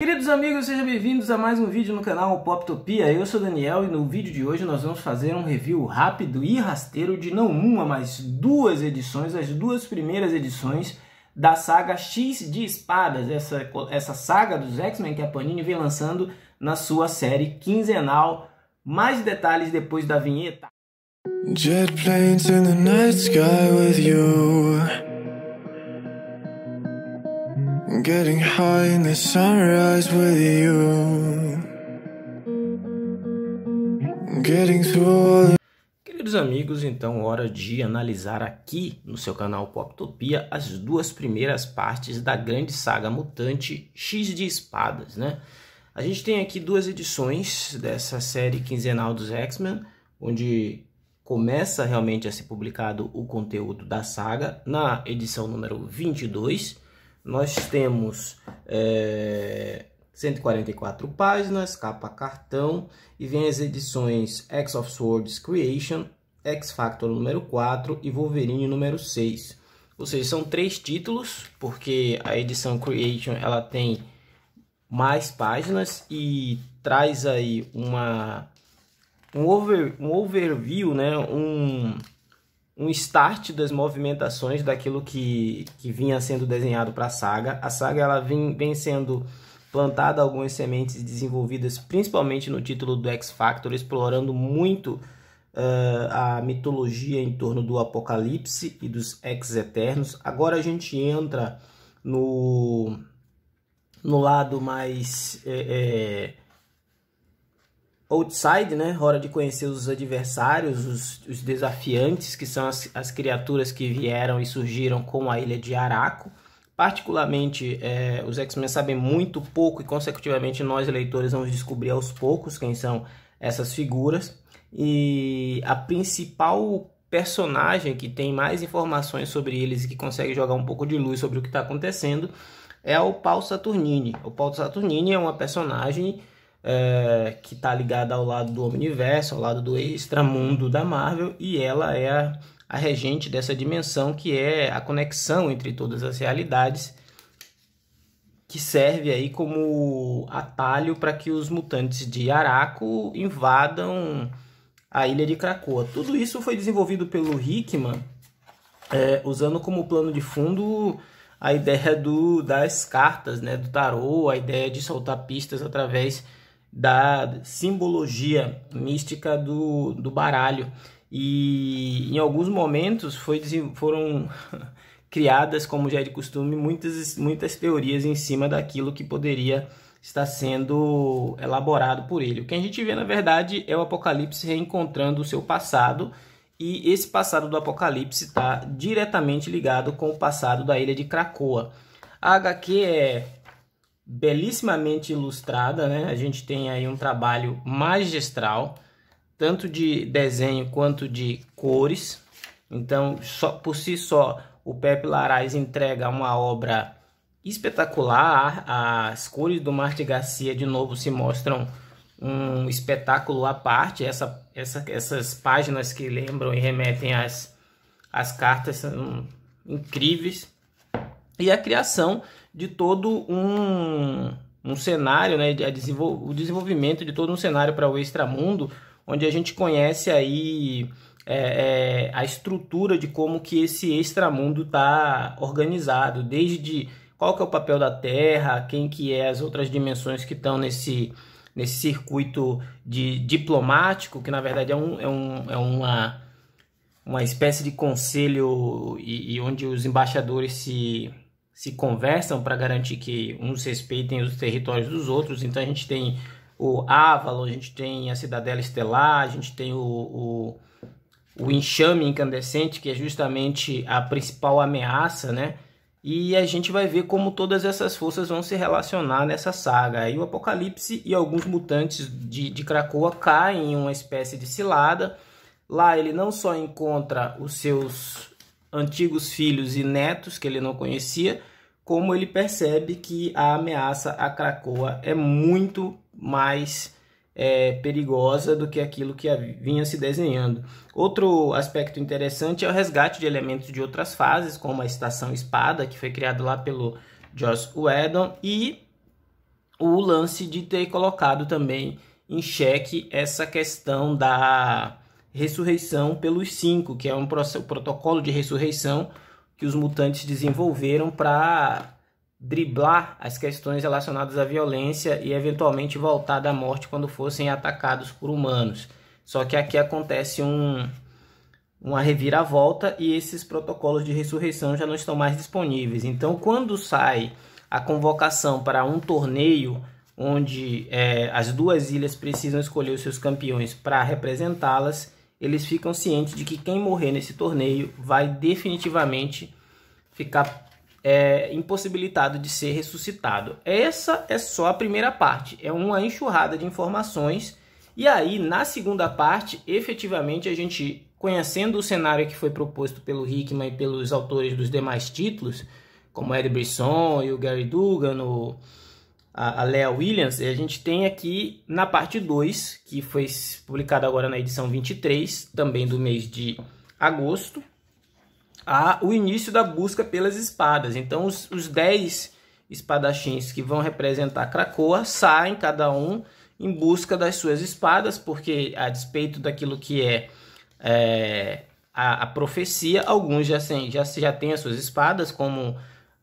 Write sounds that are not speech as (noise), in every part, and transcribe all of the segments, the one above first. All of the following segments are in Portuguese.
Queridos amigos, sejam bem-vindos a mais um vídeo no canal Poptopia. Eu sou Daniel e no vídeo de hoje nós vamos fazer um review rápido e rasteiro de não uma, mas duas edições, as duas primeiras edições da saga X de Espadas, essa, essa saga dos X-Men que a Panini vem lançando na sua série quinzenal. Mais detalhes depois da vinheta. Jet planes in the night sky with you getting high in the sunrise with you. Getting through Queridos amigos, então hora de analisar aqui no seu canal Poptopia as duas primeiras partes da grande saga mutante X de Espadas, né? A gente tem aqui duas edições dessa série quinzenal dos X-Men, onde começa realmente a ser publicado o conteúdo da saga na edição número 22 nós temos é, 144 páginas, capa cartão, e vem as edições X of Swords Creation, X Factor número 4 e Wolverine número 6. Ou seja, são três títulos, porque a edição Creation ela tem mais páginas e traz aí uma um, over, um overview, né? Um, um start das movimentações daquilo que, que vinha sendo desenhado para a saga. A saga ela vem, vem sendo plantada algumas sementes desenvolvidas principalmente no título do X Factor, explorando muito uh, a mitologia em torno do Apocalipse e dos Ex-Eternos. Agora a gente entra no, no lado mais. É, é, outside, né? Hora de conhecer os adversários, os, os desafiantes, que são as, as, criaturas que vieram e surgiram com a ilha de Araco. Particularmente, é, os X-Men sabem muito pouco e, consecutivamente, nós, leitores, vamos descobrir aos poucos quem são essas figuras. E a principal personagem que tem mais informações sobre eles e que consegue jogar um pouco de luz sobre o que está acontecendo é o Paul Saturnini. O Paul Saturnini é uma personagem é, que está ligada ao lado do Omniverso, ao lado do extramundo da Marvel, e ela é a, a regente dessa dimensão que é a conexão entre todas as realidades que serve aí como atalho para que os mutantes de Araco invadam a ilha de Krakoa. Tudo isso foi desenvolvido pelo Hickman, é, usando como plano de fundo a ideia do, das cartas, né, do tarô, a ideia de soltar pistas através da simbologia mística do, do baralho. E em alguns momentos foi, foram (laughs) criadas, como já é de costume, muitas, muitas teorias em cima daquilo que poderia estar sendo elaborado por ele. O que a gente vê, na verdade, é o Apocalipse reencontrando o seu passado, e esse passado do Apocalipse está diretamente ligado com o passado da ilha de Krakoa. A HQ é belissimamente ilustrada, né? A gente tem aí um trabalho magistral, tanto de desenho quanto de cores. Então, só, por si só, o Pepe Larais entrega uma obra espetacular. As cores do Marte Garcia de novo se mostram um espetáculo à parte. Essa, essa, essas páginas que lembram e remetem às, às cartas são incríveis. E a criação de todo um, um cenário, né, desenvol o desenvolvimento de todo um cenário para o extramundo, onde a gente conhece aí é, é, a estrutura de como que esse extramundo está organizado, desde qual que é o papel da Terra, quem que é as outras dimensões que estão nesse, nesse circuito de diplomático, que na verdade é, um, é, um, é uma, uma espécie de conselho e, e onde os embaixadores se se conversam para garantir que uns respeitem os territórios dos outros. Então a gente tem o Ávalo, a gente tem a Cidadela Estelar, a gente tem o, o, o enxame incandescente, que é justamente a principal ameaça, né? E a gente vai ver como todas essas forças vão se relacionar nessa saga. Aí o Apocalipse e alguns mutantes de, de Krakoa caem em uma espécie de cilada. Lá ele não só encontra os seus antigos filhos e netos que ele não conhecia, como ele percebe que a ameaça a Cracoa é muito mais é, perigosa do que aquilo que vinha se desenhando. Outro aspecto interessante é o resgate de elementos de outras fases, como a Estação Espada, que foi criada lá pelo Joss Whedon, e o lance de ter colocado também em xeque essa questão da ressurreição pelos cinco, que é um protocolo de ressurreição que os mutantes desenvolveram para driblar as questões relacionadas à violência e eventualmente voltar da morte quando fossem atacados por humanos. Só que aqui acontece um, uma reviravolta e esses protocolos de ressurreição já não estão mais disponíveis. Então, quando sai a convocação para um torneio onde é, as duas ilhas precisam escolher os seus campeões para representá-las, eles ficam cientes de que quem morrer nesse torneio vai definitivamente ficar é, impossibilitado de ser ressuscitado. Essa é só a primeira parte, é uma enxurrada de informações. E aí, na segunda parte, efetivamente a gente, conhecendo o cenário que foi proposto pelo Hickman e pelos autores dos demais títulos, como Ed Brisson e o Gary Dugan, o a Lea Williams, a gente tem aqui na parte 2, que foi publicada agora na edição 23, também do mês de agosto, a, o início da busca pelas espadas. Então, os, 10 espadachins que vão representar Krakoa saem, cada um, em busca das suas espadas, porque a despeito daquilo que é, é a, a, profecia, alguns já, já, já têm as suas espadas, como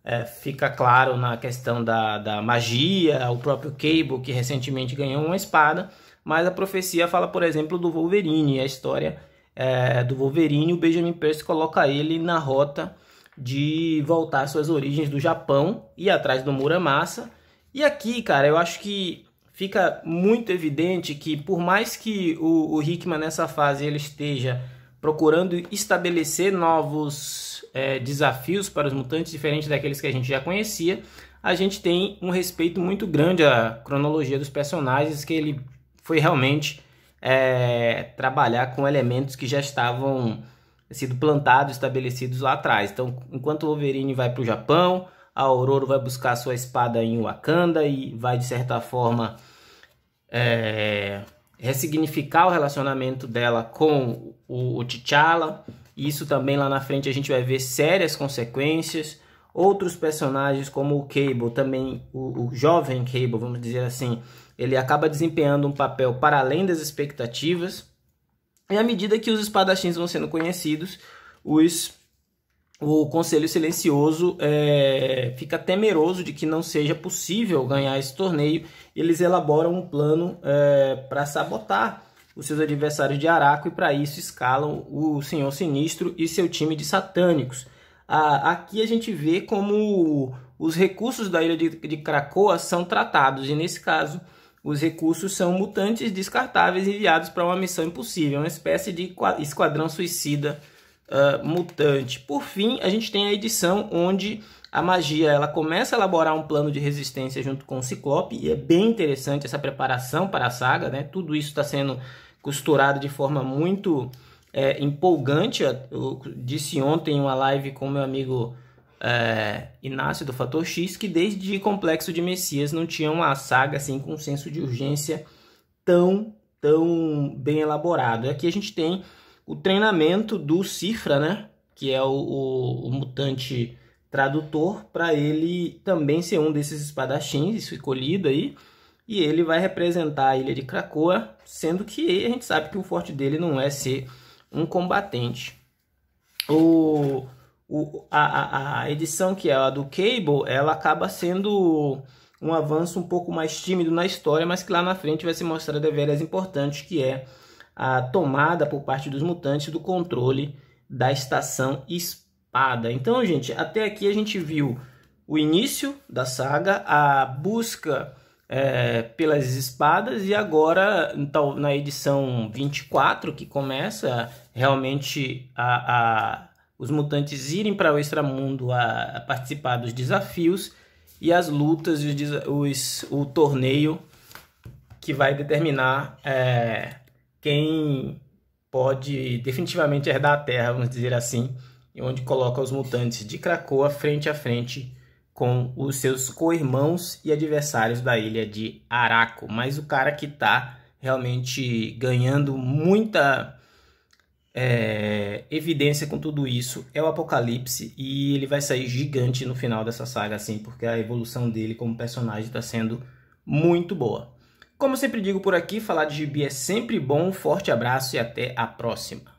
é, fica claro na questão da, da magia, o próprio Cable, que recentemente ganhou uma espada, mas a profecia fala, por exemplo, do Wolverine, a história é, do Wolverine, o Benjamin Percy coloca ele na rota de voltar às suas origens do Japão e atrás do Muramasa. E aqui, cara, eu acho que fica muito evidente que por mais que o, o Hickman nessa fase ele esteja procurando estabelecer novos é, desafios para os mutantes, diferente daqueles que a gente já conhecia, a gente tem um respeito muito grande à cronologia dos personagens, que ele foi realmente é, trabalhar com elementos que já estavam sido plantados, estabelecidos lá atrás. Então, enquanto o Wolverine vai para o Japão, a Aurora vai buscar sua espada em Wakanda e vai, de certa forma, é, ressignificar o relacionamento dela com o, o T'Challa. Isso também lá na frente a gente vai ver sérias consequências. Outros personagens como o Cable, também o, o jovem Cable, vamos dizer assim, ele acaba desempenhando um papel para além das expectativas. E à medida que os espadachins vão sendo conhecidos, os o Conselho Silencioso é, fica temeroso de que não seja possível ganhar esse torneio. Eles elaboram um plano é, para sabotar os seus adversários de Araco e para isso escalam o Senhor Sinistro e seu time de satânicos. aqui a gente vê como os recursos da ilha de, de Krakoa são tratados e nesse caso os recursos são mutantes descartáveis enviados para uma missão impossível, uma espécie de esquadrão suicida uh, mutante. Por fim, a gente tem a edição onde a magia ela começa a elaborar um plano de resistência junto com o Ciclope e é bem interessante essa preparação para a saga, né? Tudo isso está sendo costurado de forma muito é, empolgante. Eu disse ontem em uma live com meu amigo é, Inácio do Fator X que desde Complexo de Messias não tinha uma saga assim com um senso de urgência tão tão bem elaborado. Aqui a gente tem o treinamento do Cifra, né? Que é o, o, o mutante tradutor, para ele também ser um desses espadachins escolhido aí. E ele vai representar a ilha de Krakoa, sendo que a gente sabe que o forte dele não é ser um combatente. O, o, a, a edição que é a do Cable, ela acaba sendo um avanço um pouco mais tímido na história, mas que lá na frente vai se mostrar de veras importante, que é a tomada por parte dos mutantes do controle da estação espada. Então, gente, até aqui a gente viu o início da saga, a busca é, pelas espadas, e agora, então, na edição 24, que começa realmente a, a os mutantes irem para o extramundo a, a, participar dos desafios e as lutas e os, os, o torneio que vai determinar. É, quem pode definitivamente herdar a Terra, vamos dizer assim, e onde coloca os mutantes de Krakoa frente a frente com os seus co-irmãos e adversários da ilha de Araco. Mas o cara que está realmente ganhando muita é, evidência com tudo isso é o Apocalipse e ele vai sair gigante no final dessa saga, assim, porque a evolução dele como personagem está sendo muito boa. Como sempre digo por aqui, falar de gibi é sempre bom. Um forte abraço e até a próxima.